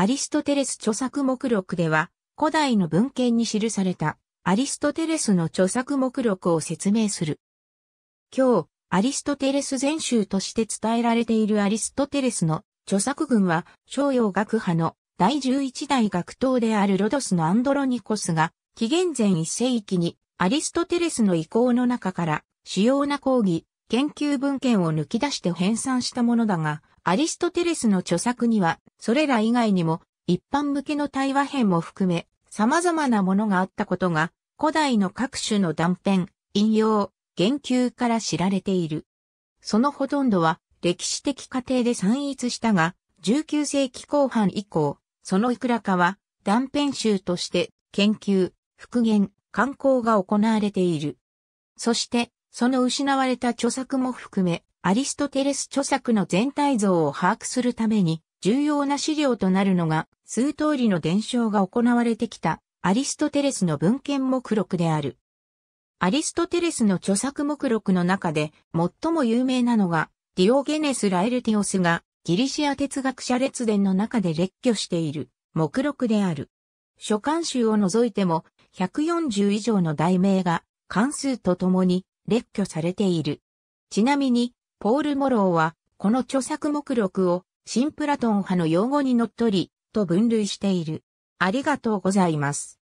アリストテレス著作目録では、古代の文献に記されたアリストテレスの著作目録を説明する。今日、アリストテレス全集として伝えられているアリストテレスの著作群は、商用学派の第11代学頭であるロドスのアンドロニコスが、紀元前一世紀にアリストテレスの意向の中から主要な講義、研究文献を抜き出して編纂したものだが、アリストテレスの著作には、それら以外にも、一般向けの対話編も含め、様々なものがあったことが、古代の各種の断片、引用、言及から知られている。そのほとんどは、歴史的過程で散逸したが、19世紀後半以降、そのいくらかは、断片集として、研究、復元、観光が行われている。そして、その失われた著作も含め、アリストテレス著作の全体像を把握するために、重要な資料となるのが、数通りの伝承が行われてきた、アリストテレスの文献目録である。アリストテレスの著作目録の中で、最も有名なのが、ディオゲネス・ラエルティオスが、ギリシア哲学者列伝の中で列挙している、目録である。書簡集を除いても、140以上の題名が、関数とともに、列挙されている。ちなみに、ポール・モローは、この著作目録を、新プラトン派の用語にのっとり、と分類している。ありがとうございます。